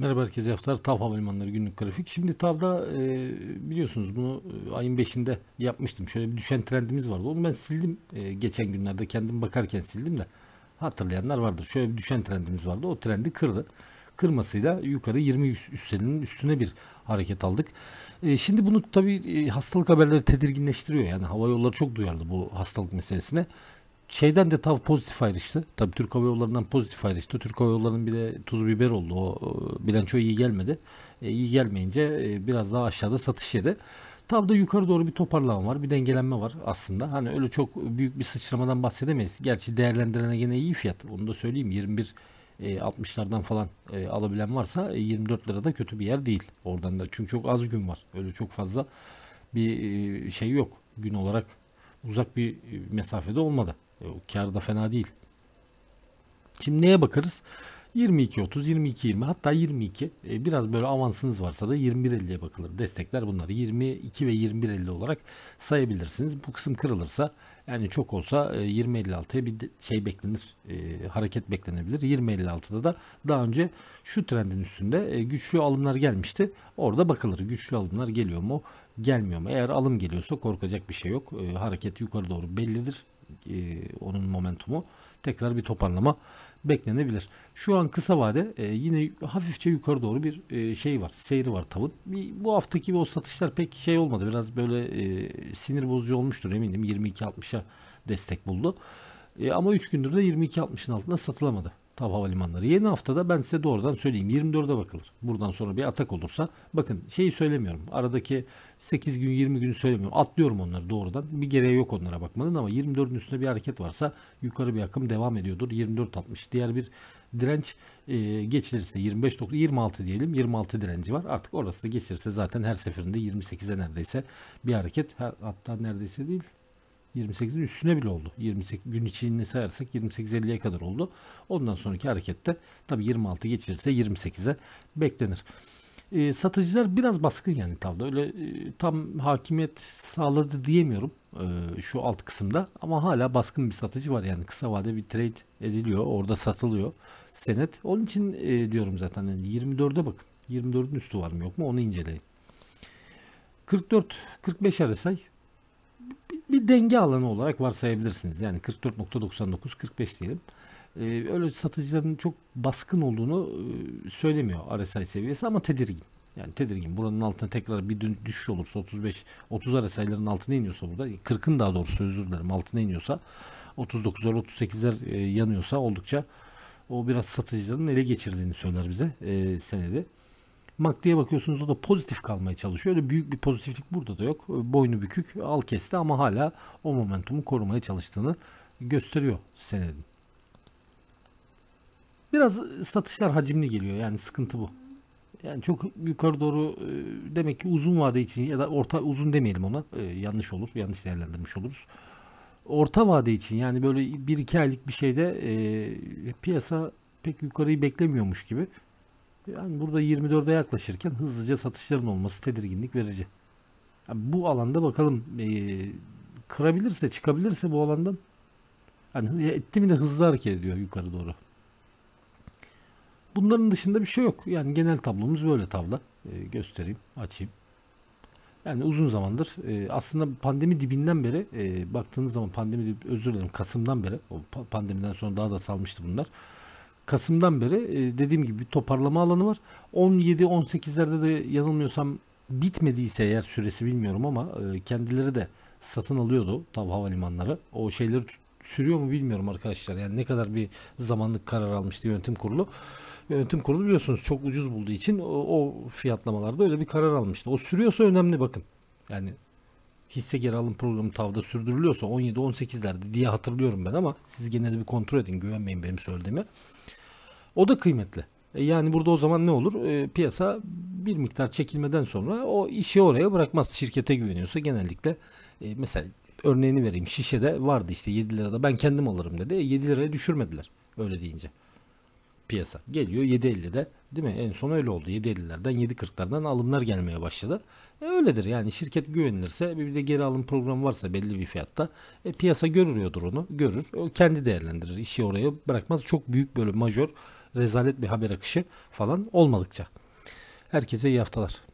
Merhaba herkese haftalar TAV Havalimanları günlük grafik. Şimdi TAV'da e, biliyorsunuz bunu e, ayın 5'inde yapmıştım. Şöyle bir düşen trendimiz vardı. Onu ben sildim e, geçen günlerde kendim bakarken sildim de hatırlayanlar vardır. Şöyle bir düşen trendimiz vardı. O trendi kırdı. Kırmasıyla yukarı 20 üstelinin üstüne bir hareket aldık. E, şimdi bunu tabii e, hastalık haberleri tedirginleştiriyor. Yani hava yolları çok duyardı bu hastalık meselesine şeyden de TAV pozitif ayrıştı. Tabii Türk Hava Yolları'ndan pozitif ayrıştı. Türk Hava Yolları'nın bir de tuz biber oldu. O e, bilanço iyi gelmedi. E, iyi gelmeyince e, biraz daha aşağıda satış yedi. TAV'da yukarı doğru bir toparlama var. Bir dengelenme var aslında. Hani öyle çok büyük bir sıçramadan bahsedemeyiz. Gerçi değerlendirene yine iyi fiyat. Onu da söyleyeyim. 21 e, 60'lardan falan e, alabilen varsa e, 24 lira da kötü bir yer değil. Oradan da çünkü çok az gün var. Öyle çok fazla bir e, şey yok. Gün olarak uzak bir e, mesafede olmadı. E, kar da fena değil. Şimdi neye bakarız? 22 30 22 20 hatta 22 e, biraz böyle avansınız varsa da 21 50'ye bakılır. Destekler bunları 22 ve 21 50 olarak sayabilirsiniz. Bu kısım kırılırsa yani çok olsa e, 20 56'ya bir şey beklenir. E, hareket beklenebilir. 20 56'da da daha önce şu trendin üstünde e, güçlü alımlar gelmişti. Orada bakılır. Güçlü alımlar geliyor mu? Gelmiyor mu? Eğer alım geliyorsa korkacak bir şey yok. hareket yukarı doğru bellidir e, onun momentumu tekrar bir toparlama beklenebilir. Şu an kısa vade e, yine hafifçe yukarı doğru bir e, şey var. Seyri var tavın. Bir, bu haftaki o satışlar pek şey olmadı. Biraz böyle e, sinir bozucu olmuştur eminim. 22.60'a destek buldu. E, ama 3 gündür de 22.60'ın altında satılamadı. Tav havalimanları. Yeni haftada ben size doğrudan söyleyeyim. 24'e bakılır. Buradan sonra bir atak olursa. Bakın şeyi söylemiyorum. Aradaki 8 gün 20 günü söylemiyorum. Atlıyorum onları doğrudan. Bir gereği yok onlara bakmanın ama 24'ün üstünde bir hareket varsa yukarı bir akım devam ediyordur. 24 24.60. Diğer bir direnç e, geçilirse 25 26 diyelim 26 direnci var artık orası da geçilirse zaten her seferinde 28'e neredeyse bir hareket hatta neredeyse değil 28'in üstüne bile oldu. 28 gün içini sayarsak 28.50'ye kadar oldu. Ondan sonraki harekette tabii 26 geçirirse 28'e beklenir. E, satıcılar biraz baskın yani tavda. Öyle e, tam hakimiyet sağladı diyemiyorum e, şu alt kısımda ama hala baskın bir satıcı var yani kısa vade bir trade ediliyor. Orada satılıyor senet. Onun için e, diyorum zaten yani 24'e bakın. 24'ün üstü var mı yok mu onu inceleyin. 44 45 arası bir denge alanı olarak varsayabilirsiniz. Yani 44.99 45 diyelim. Ee, öyle satıcıların çok baskın olduğunu e, söylemiyor RSI seviyesi ama tedirgin. Yani tedirgin. Buranın altına tekrar bir düşüş olursa 35 30 RSI'lerin altına iniyorsa burada 40'ın daha doğrusu özür dilerim altına iniyorsa 39'lar 38'ler e, yanıyorsa oldukça o biraz satıcıların ele geçirdiğini söyler bize e, senede. Makdi'ye bakıyorsunuz o da pozitif kalmaya çalışıyor. Öyle büyük bir pozitiflik burada da yok. Boynu bükük al kesti ama hala o momentumu korumaya çalıştığını gösteriyor senedin. Biraz satışlar hacimli geliyor yani sıkıntı bu. Yani çok yukarı doğru e, demek ki uzun vade için ya da orta uzun demeyelim ona e, yanlış olur yanlış değerlendirmiş oluruz orta vade için yani böyle 1-2 aylık bir şeyde e, piyasa pek yukarıyı beklemiyormuş gibi yani burada 24'e yaklaşırken hızlıca satışların olması tedirginlik verici. Yani bu alanda bakalım e, kırabilirse çıkabilirse bu alandan yani e, etti mi de hızlı hareket ediyor yukarı doğru. Bunların dışında bir şey yok. Yani genel tablomuz böyle tablo. E, göstereyim, açayım. Yani uzun zamandır e, aslında pandemi dibinden beri e, baktığınız zaman pandemi özür dilerim Kasım'dan beri o pandemiden sonra daha da salmıştı bunlar. Kasım'dan beri e, dediğim gibi bir toparlama alanı var. 17-18'lerde de yanılmıyorsam bitmediyse eğer süresi bilmiyorum ama e, kendileri de satın alıyordu tav havalimanları. O şeyleri sürüyor mu bilmiyorum arkadaşlar. Yani ne kadar bir zamanlık karar almıştı yönetim kurulu. Yönetim kurulu biliyorsunuz çok ucuz bulduğu için o, fiyatlamalarda öyle bir karar almıştı. O sürüyorsa önemli bakın. Yani hisse geri alım programı tavda sürdürülüyorsa 17-18'lerde diye hatırlıyorum ben ama siz genelde bir kontrol edin güvenmeyin benim söylediğime. O da kıymetli. E, yani burada o zaman ne olur? E, piyasa bir miktar çekilmeden sonra o işi oraya bırakmaz. Şirkete güveniyorsa genellikle e, mesela örneğini vereyim. Şişede vardı işte 7 lirada ben kendim alırım dedi. 7 e, liraya düşürmediler öyle deyince piyasa. Geliyor 7.50'de değil mi? En son öyle oldu. 7.50'lerden 7.40'lardan alımlar gelmeye başladı. E öyledir yani şirket güvenilirse bir de geri alım programı varsa belli bir fiyatta e, piyasa görüyordur onu. Görür. O kendi değerlendirir. işi oraya bırakmaz. Çok büyük böyle majör rezalet bir haber akışı falan olmadıkça. Herkese iyi haftalar.